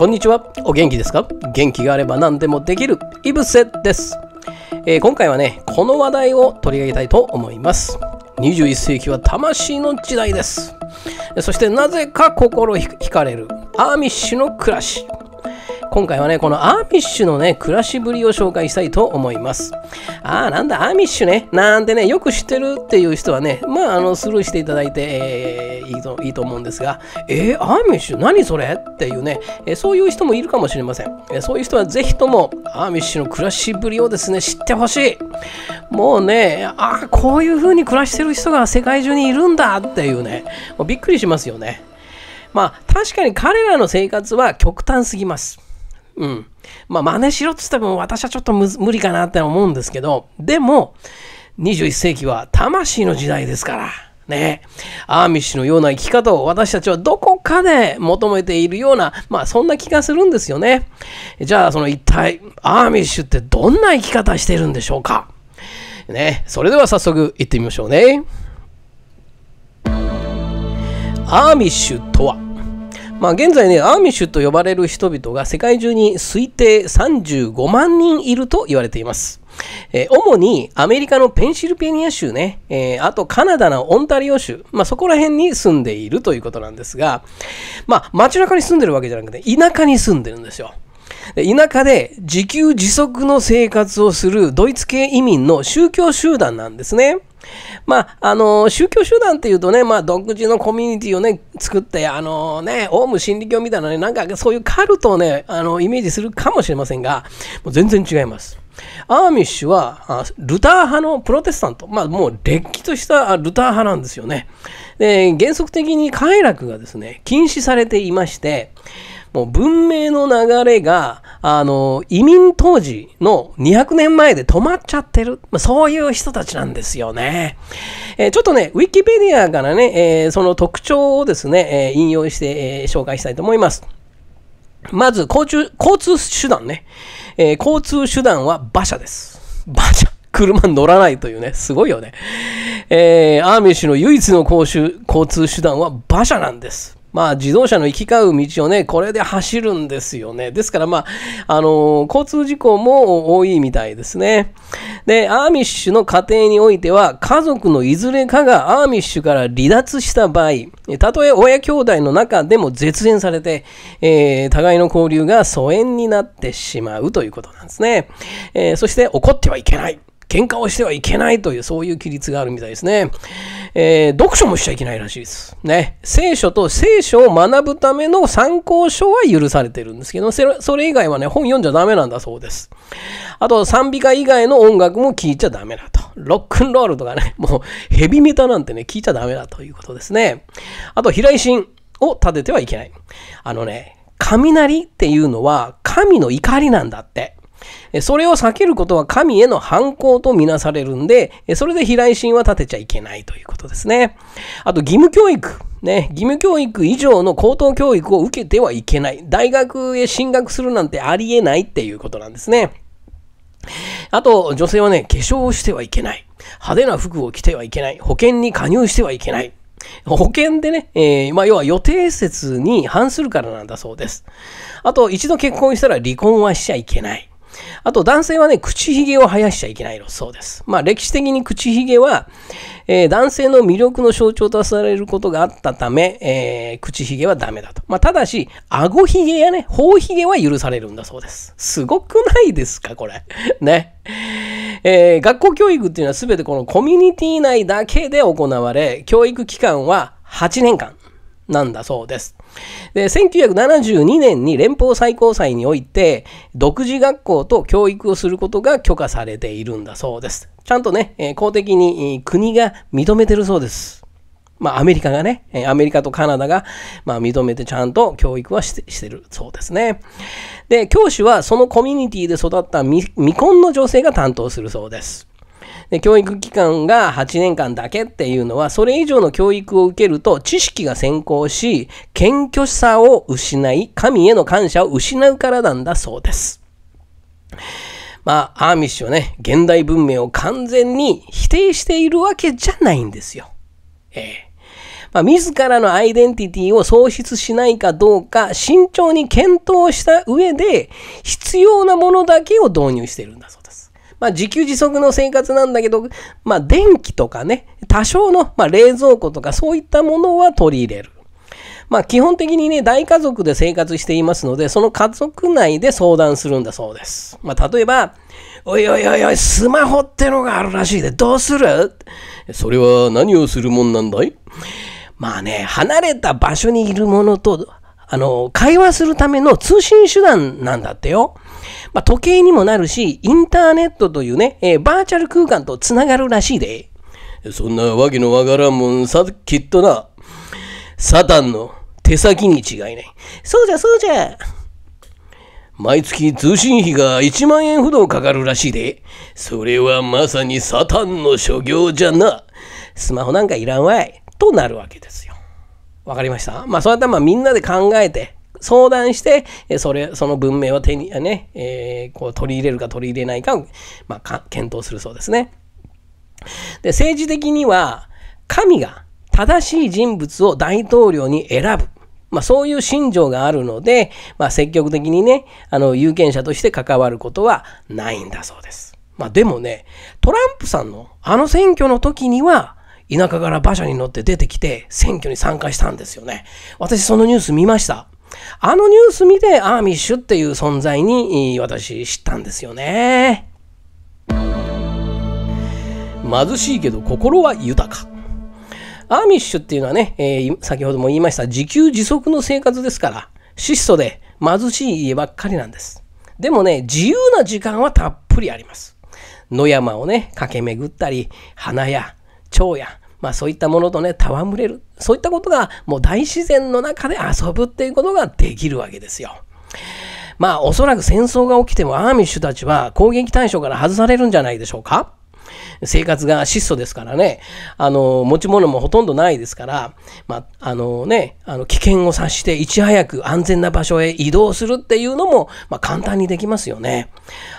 こんにちは。お元気ですか元気があれば何でもできる、いぶせです、えー、今回はね、この話題を取り上げたいと思います。21世紀は魂の時代です。そしてなぜか心惹かれるアーミッシュの暮らし。今回はね、このアーミッシュのね、暮らしぶりを紹介したいと思います。ああ、なんだ、アーミッシュね。なんでね、よく知ってるっていう人はね、まあ、あの、スルーしていただいて、えー、いいといいと思うんですが、えー、アーミッシュ何それっていうね、えー、そういう人もいるかもしれません。えー、そういう人はぜひとも、アーミッシュの暮らしぶりをですね、知ってほしい。もうね、ああ、こういう風に暮らしてる人が世界中にいるんだっていうね、もうびっくりしますよね。まあ、確かに彼らの生活は極端すぎます。うん。まあ、真似しろって言っても、私はちょっと無理かなって思うんですけど、でも、21世紀は魂の時代ですから。ね、アーミッシュのような生き方を私たちはどこかで求めているような、まあそんな気がするんですよね。じゃあその一体アーミッシュってどんな生き方してるんでしょうかね、それでは早速行ってみましょうね。アーミッシュとはまあ、現在ね、アーミッシュと呼ばれる人々が世界中に推定35万人いると言われています。えー、主にアメリカのペンシルペニア州ね、えー、あとカナダのオンタリオ州、まあ、そこら辺に住んでいるということなんですが、まあ、街中に住んでるわけじゃなくて、田舎に住んでるんですよ。田舎で自給自足の生活をするドイツ系移民の宗教集団なんですね。まあ、あの宗教集団っていうとね、まあ、独自のコミュニティをね、作って、あのね、オウム真理教みたいなね、なんかそういうカルトをね、あのイメージするかもしれませんが、もう全然違います。アーミッシュはルター派のプロテスタント、まあ、もうれっきとしたルター派なんですよね。で原則的に快楽がですね禁止されていまして、もう文明の流れが、あの、移民当時の200年前で止まっちゃってる。まあ、そういう人たちなんですよね。えー、ちょっとね、ウィキペディアからね、えー、その特徴をですね、えー、引用して、え紹介したいと思います。まず、交通、交通手段ね。え交通手段は馬車です。馬車。車乗らないというね、すごいよね。えー、アーミッシュの唯一の交通手段は馬車なんです。まあ、自動車の行き交う道をね、これで走るんですよね。ですから、まあ、あのー、交通事故も多いみたいですね。で、アーミッシュの家庭においては、家族のいずれかがアーミッシュから離脱した場合、たとえ親兄弟の中でも絶縁されて、えー、互いの交流が疎遠になってしまうということなんですね。えー、そして、怒ってはいけない。喧嘩をしてはいけないという、そういう規律があるみたいですね。えー、読書もしちゃいけないらしいです。ね。聖書と聖書を学ぶための参考書は許されてるんですけど、それ以外はね、本読んじゃダメなんだそうです。あと、賛美歌以外の音楽も聴いちゃダメだと。ロックンロールとかね、もうヘビメタなんてね、聞いちゃダメだということですね。あと、平井心を立ててはいけない。あのね、雷っていうのは神の怒りなんだって。それを避けることは神への反抗とみなされるんで、それで飛来心は立てちゃいけないということですね。あと、義務教育。ね、義務教育以上の高等教育を受けてはいけない。大学へ進学するなんてありえないっていうことなんですね。あと、女性はね、化粧をしてはいけない。派手な服を着てはいけない。保険に加入してはいけない。保険でね、えー、まあ、要は予定説に反するからなんだそうです。あと、一度結婚したら離婚はしちゃいけない。あと男性はね、口ひげを生やしちゃいけないのそうです。まあ歴史的に口ひげは、えー、男性の魅力の象徴とされることがあったため、えー、口ひげはダメだと。まあただし、顎ひげやね、頬ひげは許されるんだそうです。すごくないですか、これ。ね。えー、学校教育っていうのは全てこのコミュニティ内だけで行われ、教育期間は8年間。なんだそうです。で、1972年に連邦最高裁において、独自学校と教育をすることが許可されているんだそうです。ちゃんとね、え公的に国が認めてるそうです。まあ、アメリカがね、アメリカとカナダが、まあ、認めてちゃんと教育はしてしてるそうですね。で、教師はそのコミュニティで育った未婚の女性が担当するそうです。で教育機関が8年間だけっていうのはそれ以上の教育を受けると知識が先行し謙虚さを失い神への感謝を失うからなんだそうです。まあ、アーミッシュはね、現代文明を完全に否定しているわけじゃないんですよ。ええまあ、自らのアイデンティティを喪失しないかどうか慎重に検討した上で必要なものだけを導入してるんだそうまあ、自給自足の生活なんだけど、まあ、電気とかね、多少の、まあ、冷蔵庫とかそういったものは取り入れる。まあ、基本的にね、大家族で生活していますので、その家族内で相談するんだそうです。まあ、例えば、おいおいおいおい、スマホってのがあるらしいで、どうするそれは何をするもんなんだいまあね、離れた場所にいるものと、あの、会話するための通信手段なんだってよ。まあ、時計にもなるし、インターネットというね、えー、バーチャル空間とつながるらしいで。そんなわけのわからんもんさ、きっとな、サタンの手先に違いない。そうじゃそうじゃ。毎月通信費が1万円ほどかかるらしいで。それはまさにサタンの所業じゃな。スマホなんかいらんわい。となるわけですよ。わかりましたまあそうやったらまあみんなで考えて、相談して、それ、その文明は手に、ね、えー、こう取り入れるか取り入れないかを、まあ、検討するそうですね。で、政治的には、神が正しい人物を大統領に選ぶ。まあ、そういう信条があるので、まあ、積極的にね、あの、有権者として関わることはないんだそうです。まあ、でもね、トランプさんのあの選挙の時には、田舎から馬車に乗って出てきて選挙に参加したんですよね。私そのニュース見ました。あのニュース見て、アーミッシュっていう存在に私知ったんですよね。貧しいけど心は豊か。アーミッシュっていうのはね、えー、先ほども言いました自給自足の生活ですから、質素で貧しい家ばっかりなんです。でもね、自由な時間はたっぷりあります。野山をね、駆け巡ったり、花や蝶やまあそういったものとね、戯れる。そういったことがもう大自然の中で遊ぶっていうことができるわけですよ。まあおそらく戦争が起きてもアーミッシュたちは攻撃対象から外されるんじゃないでしょうか。生活が質素ですからね、あの、持ち物もほとんどないですから、まあ、あのね、あの、危険を察していち早く安全な場所へ移動するっていうのも、まあ、簡単にできますよね。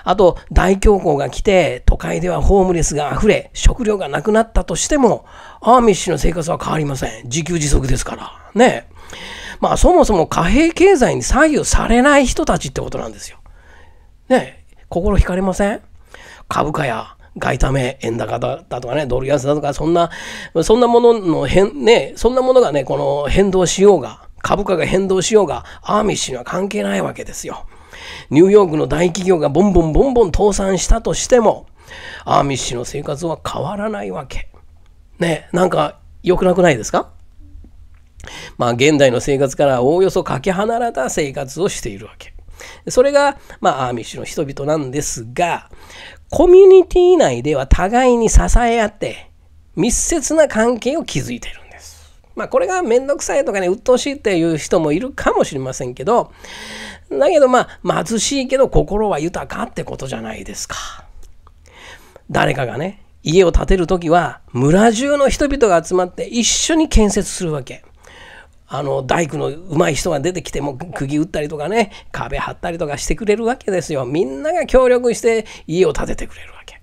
あと、大恐慌が来て、都会ではホームレスが溢れ、食料がなくなったとしても、アーミッシュの生活は変わりません。自給自足ですから。ね。まあ、そもそも貨幣経済に左右されない人たちってことなんですよ。ね。心惹かれません株価や外為、円高だとかね、ドル安だとか、そんな、そんなものの変、ね、そんなものがね、この変動しようが、株価が変動しようが、アーミッシュには関係ないわけですよ。ニューヨークの大企業がボンボンボンボン倒産したとしても、アーミッシュの生活は変わらないわけ。ね、なんか良くなくないですかまあ、現代の生活からおおよそかけ離れた生活をしているわけ。それが、まあ、アーミッシュの人々なんですが、コミュニティ内では互いに支え合って密接な関係を築いてるんです。まあこれが面倒くさいとかね、鬱陶しいっていう人もいるかもしれませんけど、だけどまあ貧しいけど心は豊かってことじゃないですか。誰かがね、家を建てるときは村中の人々が集まって一緒に建設するわけ。あの大工の上手い人が出てきても釘打ったりとかね壁張ったりとかしてくれるわけですよみんなが協力して家を建ててくれるわけ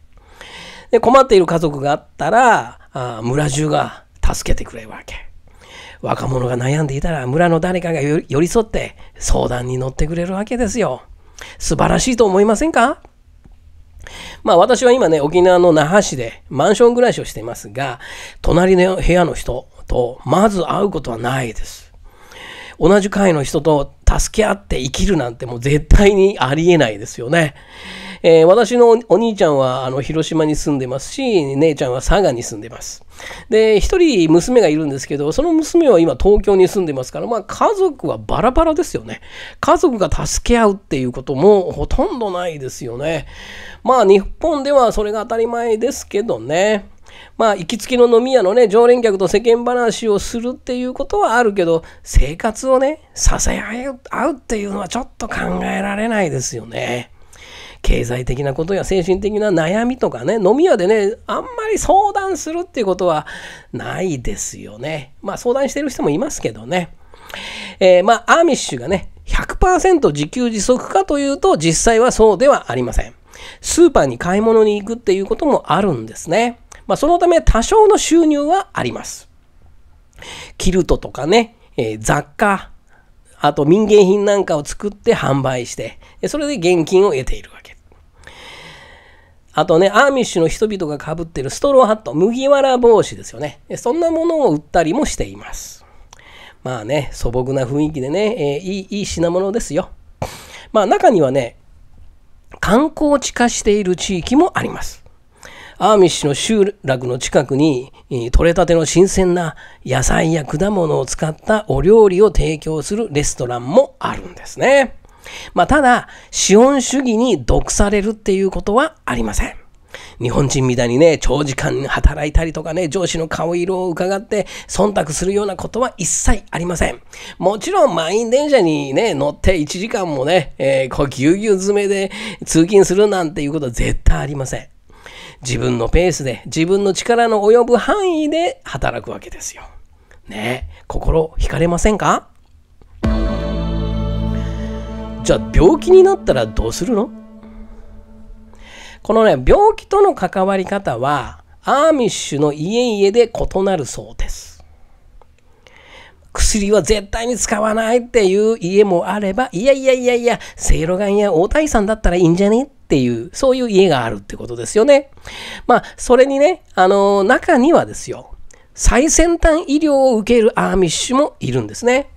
で困っている家族があったらあ村中が助けてくれるわけ若者が悩んでいたら村の誰かが寄り添って相談に乗ってくれるわけですよ素晴らしいと思いませんかまあ私は今ね、沖縄の那覇市でマンション暮らしをしていますが、隣の部屋の人、とまず会うことはないです。同じ会の人と助け合って生きるなんてもう絶対にありえないですよね。えー、私のお兄ちゃんはあの広島に住んでますし、姉ちゃんは佐賀に住んでます。で、一人娘がいるんですけど、その娘は今東京に住んでますから、まあ家族はバラバラですよね。家族が助け合うっていうこともほとんどないですよね。まあ日本ではそれが当たり前ですけどね。まあ、行きつけの飲み屋のね、常連客と世間話をするっていうことはあるけど、生活をね、支え合うっていうのはちょっと考えられないですよね。経済的なことや精神的な悩みとかね、飲み屋でね、あんまり相談するっていうことはないですよね。まあ相談してる人もいますけどね。えー、まあアーミッシュがね、100%自給自足かというと実際はそうではありません。スーパーに買い物に行くっていうこともあるんですね。まあ、そのため多少の収入はあります。キルトとかね、えー、雑貨、あと民芸品なんかを作って販売して、それで現金を得ているわけ。あとね、アーミッシュの人々がかぶってるストローハット、麦わら帽子ですよね。そんなものを売ったりもしています。まあね、素朴な雰囲気でね、えー、いいいい品物ですよ。まあ中にはね、観光地化している地域もあります。アーミッシュの集落の近くに、取れたての新鮮な野菜や果物を使ったお料理を提供するレストランもあるんですね。まあ、ただ、資本主義に毒されるっていうことはありません。日本人みたいにね、長時間働いたりとかね、上司の顔色を伺って忖度するようなことは一切ありません。もちろん満員電車にね、乗って1時間もね、えー、こうぎゅうぎゅう詰めで通勤するなんていうことは絶対ありません。自分のペースで、自分の力の及ぶ範囲で働くわけですよ。ね心惹かれませんかじゃあ病気になったらどうするのこのね、病気との関わり方は、アーミッシュの家々で異なるそうです。薬は絶対に使わないっていう家もあれば、いやいやいやいや、せいろがんや大谷さんだったらいいんじゃねっていう、そういう家があるってことですよね。まあ、それにね、あの、中にはですよ、最先端医療を受けるアーミッシュもいるんですね。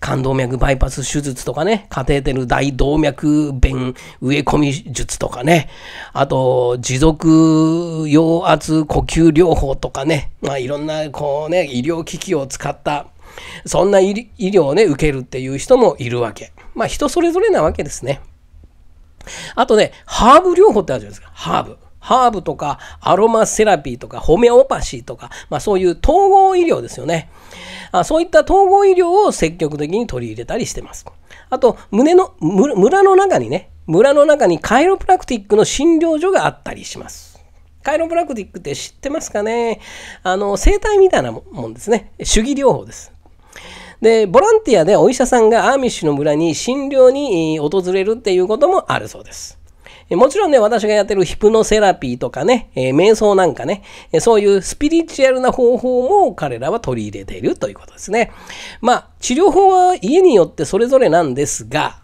冠動脈バイパス手術とかね、カテーテル大動脈弁植え込み術とかね、あと、持続陽圧呼吸療法とかね、まあいろんなこうね、医療機器を使った、そんな医療をね、受けるっていう人もいるわけ。まあ人それぞれなわけですね。あとね、ハーブ療法ってあるじゃないですか。ハーブ。ハーブとかアロマセラピーとかホメオパシーとか、まあ、そういう統合医療ですよねあ。そういった統合医療を積極的に取り入れたりしてます。あと、胸の、村の中にね、村の中にカイロプラクティックの診療所があったりします。カイロプラクティックって知ってますかねあの、整体みたいなもんですね。手技療法です。で、ボランティアでお医者さんがアーミッシュの村に診療に訪れるっていうこともあるそうです。もちろんね、私がやってるヒプノセラピーとかね、え瞑想なんかね、えそういうスピリチュアルな方法も彼らは取り入れているということですね。まあ、治療法は家によってそれぞれなんですが、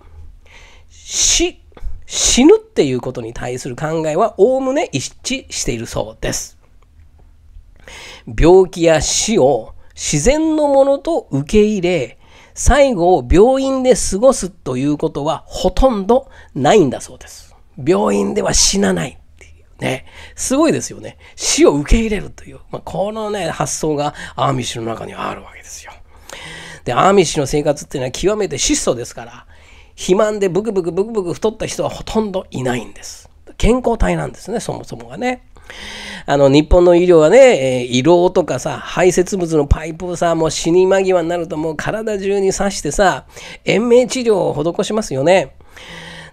死、死ぬっていうことに対する考えは概ね一致しているそうです。病気や死を自然のものと受け入れ、最後を病院で過ごすということはほとんどないんだそうです。病院では死なない。ね、すごいですよね。死を受け入れるという、まあ、このね、発想がアーミッシュの中にあるわけですよ。で、アーミッシュの生活っていうのは極めて質素ですから、肥満でブクブクブクブク太った人はほとんどいないんです。健康体なんですね、そもそもがね。あの、日本の医療はね、えー、胃ろうとかさ、排泄物のパイプをさ、もう死に間際になるともう体中に刺してさ、延命治療を施しますよね。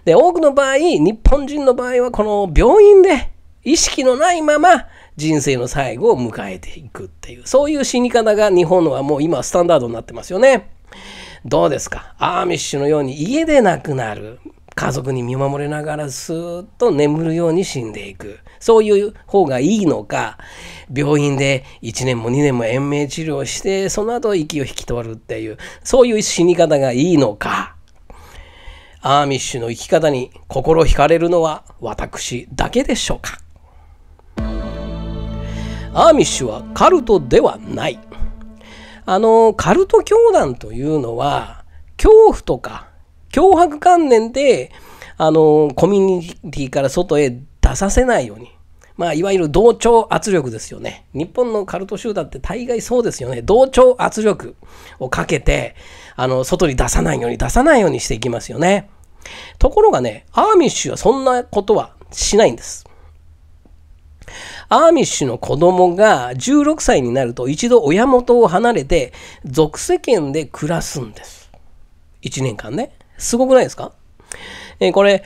で、多くの場合、日本人の場合はこの病院で意識のないまま人生の最後を迎えていくっていう、そういう死に方が日本のはもう今スタンダードになってますよね。どうですかアーミッシュのように家で亡くなる。家族に見守れながらスーッと眠るように死んでいくそういう方がいいのか病院で1年も2年も延命治療してその後息を引き取るっていうそういう死に方がいいのかアーミッシュの生き方に心惹かれるのは私だけでしょうかアーミッシュはカルトではないあのカルト教団というのは恐怖とか脅迫観念で、あのー、コミュニティから外へ出させないように。まあ、いわゆる同調圧力ですよね。日本のカルト集団って大概そうですよね。同調圧力をかけて、あの、外に出さないように出さないようにしていきますよね。ところがね、アーミッシュはそんなことはしないんです。アーミッシュの子供が16歳になると一度親元を離れて、俗世間で暮らすんです。1年間ね。すごくないですかえー、これ、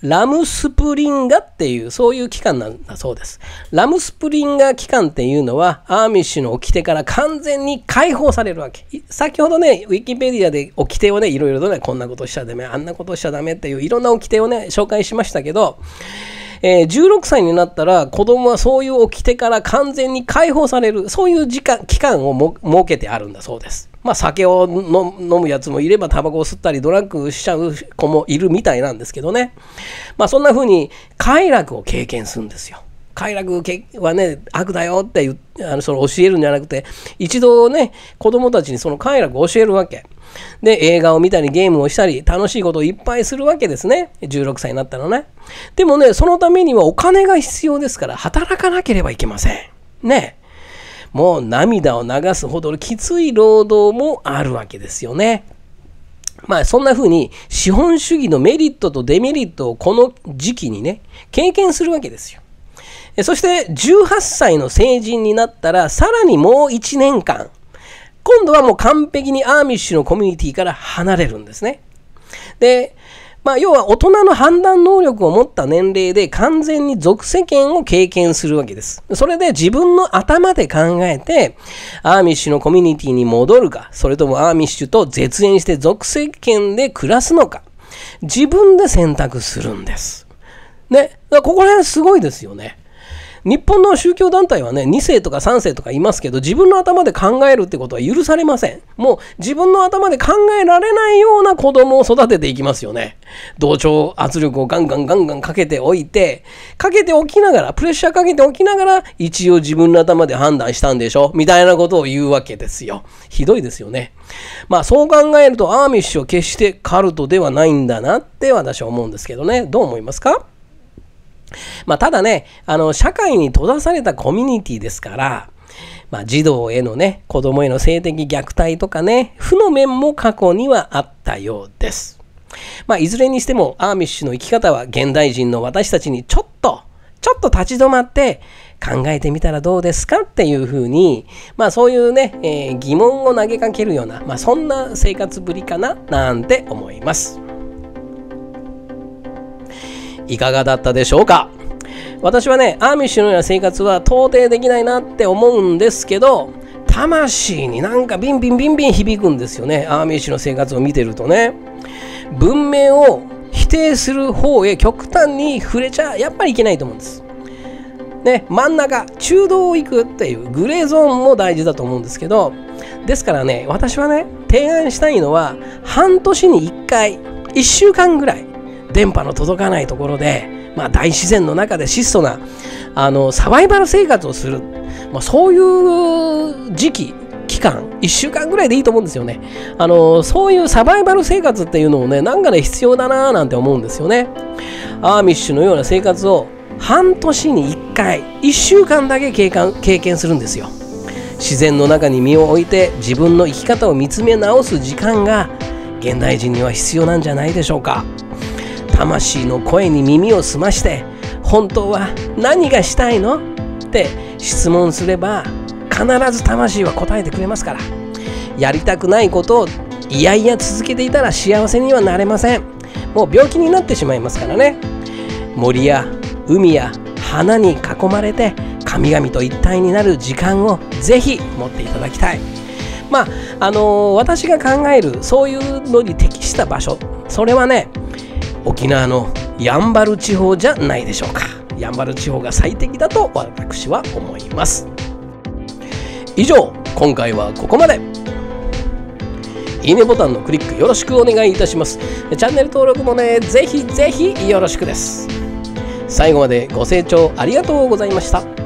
ラムスプリンガっていう、そういう期間なんだそうです。ラムスプリンガ期間っていうのは、アーミッシュの掟から完全に解放されるわけ。先ほどね、ウィキペディアで掟をね、いろいろとね、こんなことしちゃダメ、あんなことしちゃダメっていう、いろんな掟をね、紹介しましたけど、えー、16歳になったら子供はそういう掟から完全に解放される、そういう時間、期間を設けてあるんだそうです。まあ、酒を飲むやつもいれば、タバコを吸ったり、ドラッグしちゃう子もいるみたいなんですけどね。まあ、そんな風に快楽を経験するんですよ。快楽はね、悪だよってあのその教えるんじゃなくて、一度ね、子供たちにその快楽を教えるわけ。で、映画を見たり、ゲームをしたり、楽しいことをいっぱいするわけですね。16歳になったらね。でもね、そのためにはお金が必要ですから、働かなければいけません。ね。もう涙を流すほどのきつい労働もあるわけですよね。まあそんな風に資本主義のメリットとデメリットをこの時期にね、経験するわけですよ。そして18歳の成人になったらさらにもう1年間、今度はもう完璧にアーミッシュのコミュニティから離れるんですね。で、まあ、要は大人の判断能力を持った年齢で完全に俗世間を経験するわけです。それで自分の頭で考えて、アーミッシュのコミュニティに戻るか、それともアーミッシュと絶縁して俗世間で暮らすのか、自分で選択するんです。ね、ここら辺すごいですよね。日本の宗教団体はね、2世とか3世とかいますけど、自分の頭で考えるってことは許されません。もう自分の頭で考えられないような子供を育てていきますよね。同調圧力をガンガンガンガンかけておいて、かけておきながら、プレッシャーかけておきながら、一応自分の頭で判断したんでしょみたいなことを言うわけですよ。ひどいですよね。まあそう考えると、アーミッシュは決してカルトではないんだなって私は思うんですけどね。どう思いますかまあ、ただね、あの、社会に閉ざされたコミュニティですから、まあ、児童へのね、子供への性的虐待とかね、負の面も過去にはあったようです。まあ、いずれにしても、アーミッシュの生き方は現代人の私たちにちょっと、ちょっと立ち止まって考えてみたらどうですかっていうふうに、まあそういうね、えー、疑問を投げかけるような、まあそんな生活ぶりかななんて思います。いかがだったでしょうか私はね、アーミッシュのような生活は到底できないなって思うんですけど、魂になんかビンビンビンビン響くんですよね。アーミッシュの生活を見てるとね。文明を否定する方へ極端に触れちゃやっぱりいけないと思うんです。ね、真ん中、中道を行くっていうグレーゾーンも大事だと思うんですけど、ですからね、私はね、提案したいのは、半年に1回、1週間ぐらい、電波の届かないところで、まあ、大自然の中で質素なあのサバイバル生活をする、まあ、そういう時期期間1週間ぐらいでいいと思うんですよねあのそういうサバイバル生活っていうのをねなんかね必要だなーなんて思うんですよねアーミッシュのような生活を半年に1回1週間だけ経経験するんですよ自然の中に身を置いて自分の生き方を見つめ直す時間が現代人には必要なんじゃないでしょうか魂の声に耳を澄まして本当は何がしたいのって質問すれば必ず魂は答えてくれますからやりたくないことをいやいや続けていたら幸せにはなれませんもう病気になってしまいますからね森や海や花に囲まれて神々と一体になる時間をぜひ持っていただきたいまああのー、私が考えるそういうのに適した場所それはね沖縄のやんばる地方じゃないでしょうかやんばる地方が最適だと私は思います以上今回はここまでいいねボタンのクリックよろしくお願いいたしますチャンネル登録もねぜひぜひよろしくです最後までご清聴ありがとうございました